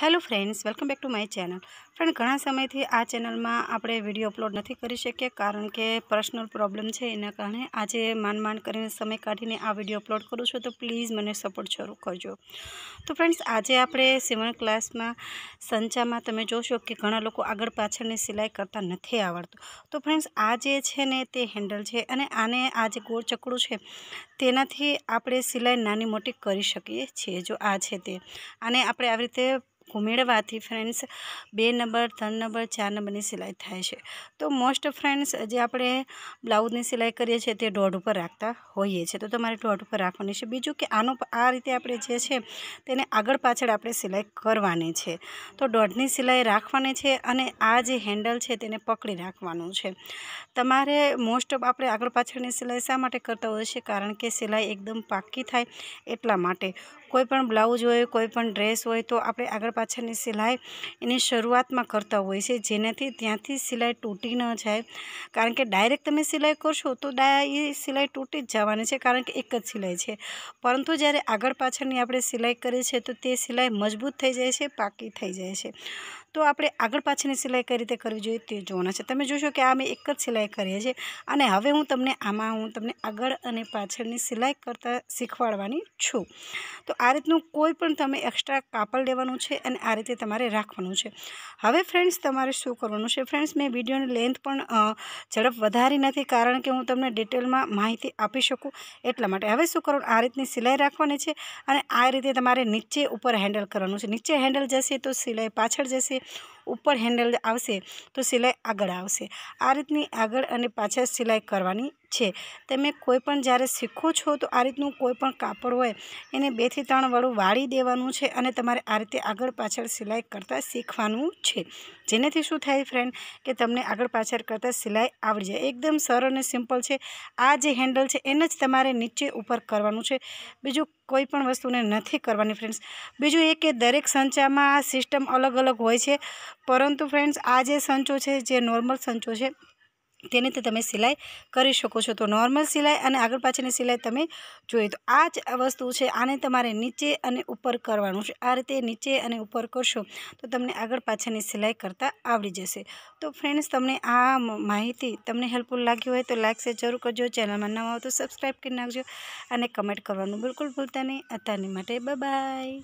hello friends welcome back to my channel friend ઘણા સમયથી આ ચેનલમાં આપણે વિડીયો અપલોડ નથી કરી શકીએ કારણ કે પર્સનલ પ્રોબ્લેમ છે એના કારણે આજે માન માંડ કરીને સમય કાઢીને આ વિડીયો અપલોડ કરું છું તો પ્લીઝ મને સપોર્ટ શરૂ કરજો તો ફ્રેન્ડ્સ આજે આપણે સીવણ ક્લાસમાં સંચામાં તમે જોશો કે ઘણા લોકો આગળ પાછળની સિલાઈ કરતા નથી આવડતું તો ફ્રેન્ડ્સ આ જે છે ને તે હેન્ડલ છે અને આને આ જે ગોળ ચકડું છે તેનાથી આપણે સિલાઈ નાની મોટી કરી શકીએ છીએ જો આ છે તે આને આપણે આવી રીતે ઉમેરવાથી ફ્રેન્ડ્સ બે નંબર ત્રણ નંબર ચાર નંબરની સિલાઈ થાય છે તો મોસ્ટ ફ્રેન્ડ્સ જે આપણે બ્લાઉઝની સિલાઈ કરીએ છીએ તે દોઢ ઉપર રાખતા હોઈએ છીએ તો તમારે દોઢ ઉપર રાખવાની છે બીજું કે આનો આ રીતે આપણે જે છે તેને આગળ પાછળ આપણે સિલાઈ કરવાની છે તો દોઢની સિલાઈ રાખવાની છે અને આ જે હેન્ડલ છે તેને પકડી રાખવાનું છે તમારે મોસ્ટ ઓફ આપણે આગળ પાછળની સિલાઈ શા માટે કરતા હોઈએ છીએ કારણ કે સિલાઈ એકદમ પાકી થાય એટલા માટે કોઈ પણ બ્લાઉઝ હોય કોઈ પણ ડ્રેસ હોય તો આપણે આગળ પાછળની સિલાઈ એની શરૂઆતમાં કરતા હોય છે જેનાથી ત્યાંથી સિલાઈ તૂટી ન જાય કારણ કે ડાયરેક્ટ તમે સિલાઈ કરશો તો ડાય એ સિલાઈ તૂટી જ જવાની છે કારણ કે એક જ સિલાઈ છે પરંતુ જ્યારે આગળ પાછળની આપણે સિલાઈ કરીએ છીએ તો તે સિલાઈ મજબૂત થઈ જાય છે પાકી થઈ જાય છે તો આપણે આગળ પાછળની સિલાઈ કઈ રીતે કરવી જોઈએ તે જોવાના છે તમે જોશો કે આ મેં એક જ સિલાઈ કરીએ છીએ અને હવે હું તમને આમાં હું તમને આગળ અને પાછળની સિલાઈ કરતાં શીખવાડવાની છું તો આ રીતનું કોઈ પણ તમે એક્સ્ટ્રા કાપડ લેવાનું છે અને આ રીતે તમારે રાખવાનું છે હવે ફ્રેન્ડ્સ તમારે શું કરવાનું છે ફ્રેન્ડ્સ મેં વિડીયોની લેન્થ પણ ઝડપ વધારી નથી કારણ કે હું તમને ડિટેલમાં માહિતી આપી શકું એટલા માટે હવે શું કરવાનું આ રીતની સિલાઈ રાખવાની છે અને આ રીતે તમારે નીચે ઉપર હેન્ડલ કરવાનું છે નીચે હેન્ડલ જશે તો સિલાઈ પાછળ જશે ઉપર હેન્ડલ આવશે તો સિલાઈ આગળ આવશે આ રીતની આગળ અને પાછળ સિલાઈ કરવાની છે તમે કોઈ પણ જ્યારે શીખો છો તો આ રીતનું કોઈ પણ કાપડ હોય એને બેથી ત્રણ વડું વાળી દેવાનું છે અને તમારે આ રીતે આગળ પાછળ સિલાઈ કરતાં શીખવાનું છે જેનાથી શું થાય ફ્રેન્ડ કે તમને આગળ પાછળ કરતાં સિલાઈ આવડી જાય એકદમ સરળ અને સિમ્પલ છે આ જે હેન્ડલ છે એને જ તમારે નીચે ઉપર કરવાનું છે બીજું કોઈ પણ વસ્તુને નથી કરવાની ફ્રેન્ડ્સ બીજું એ કે દરેક સંચામાં આ સિસ્ટમ અલગ અલગ હોય છે પરંતુ ફ્રેન્ડ્સ આ જે સંચો છે જે નોર્મલ સંચો છે તેને તે તમે સિલાઈ કરી શકો છો તો નોર્મલ સિલાઈ અને આગળ પાછળની સિલાઈ તમે જોઈએ તો આ જ વસ્તુ છે આને તમારે નીચે અને ઉપર કરવાનું છે આ રીતે નીચે અને ઉપર કરશો તો તમને આગળ પાછળની સિલાઈ કરતાં આવડી જશે તો ફ્રેન્ડ્સ તમને આ માહિતી તમને હેલ્પફુલ લાગી હોય તો લાઈક શેર જરૂર કરજો ચેનલમાં ન હોય તો સબસ્ક્રાઈબ કરી નાખજો અને કમેન્ટ કરવાનું બિલકુલ ભૂલતા નહીં અત્યારની માટે બ બાય